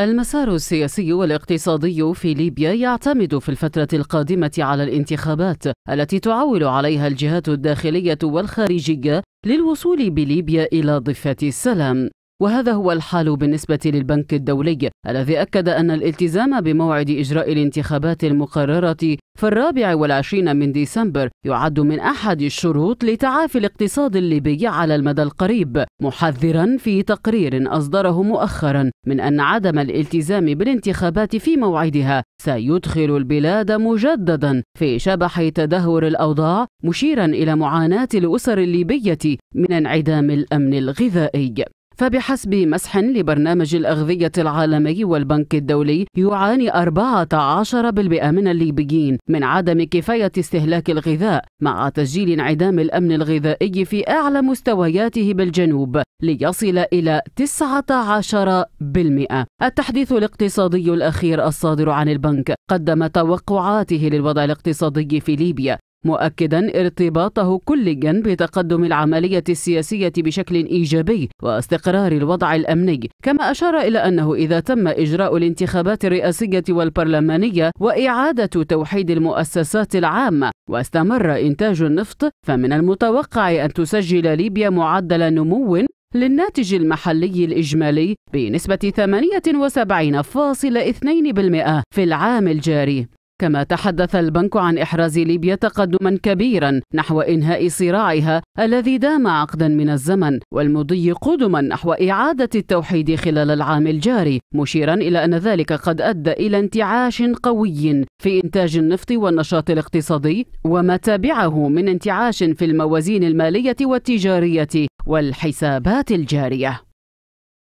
المسار السياسي والاقتصادي في ليبيا يعتمد في الفترة القادمة على الانتخابات التي تعول عليها الجهات الداخلية والخارجية للوصول بليبيا إلى ضفة السلام وهذا هو الحال بالنسبة للبنك الدولي الذي أكد أن الالتزام بموعد إجراء الانتخابات المقررة في الرابع والعشرين من ديسمبر يعد من أحد الشروط لتعافي الاقتصاد الليبي على المدى القريب محذرا في تقرير أصدره مؤخرا من أن عدم الالتزام بالانتخابات في موعدها سيدخل البلاد مجددا في شبح تدهور الأوضاع مشيرا إلى معاناة الأسر الليبية من انعدام الأمن الغذائي فبحسب مسح لبرنامج الأغذية العالمي والبنك الدولي يعاني 14% من الليبيين من عدم كفاية استهلاك الغذاء مع تسجيل انعدام الأمن الغذائي في أعلى مستوياته بالجنوب ليصل إلى 19% التحديث الاقتصادي الأخير الصادر عن البنك قدم توقعاته للوضع الاقتصادي في ليبيا مؤكدا ارتباطه كليا بتقدم العملية السياسية بشكل إيجابي واستقرار الوضع الأمني كما أشار إلى أنه إذا تم إجراء الانتخابات الرئاسية والبرلمانية وإعادة توحيد المؤسسات العامة واستمر إنتاج النفط فمن المتوقع أن تسجل ليبيا معدل نمو للناتج المحلي الإجمالي بنسبة 78.2% في العام الجاري كما تحدث البنك عن إحراز ليبيا تقدما كبيرا نحو إنهاء صراعها الذي دام عقدا من الزمن والمضي قدما نحو إعادة التوحيد خلال العام الجاري مشيرا إلى أن ذلك قد أدى إلى انتعاش قوي في إنتاج النفط والنشاط الاقتصادي وما تبعه من انتعاش في الموازين المالية والتجارية والحسابات الجارية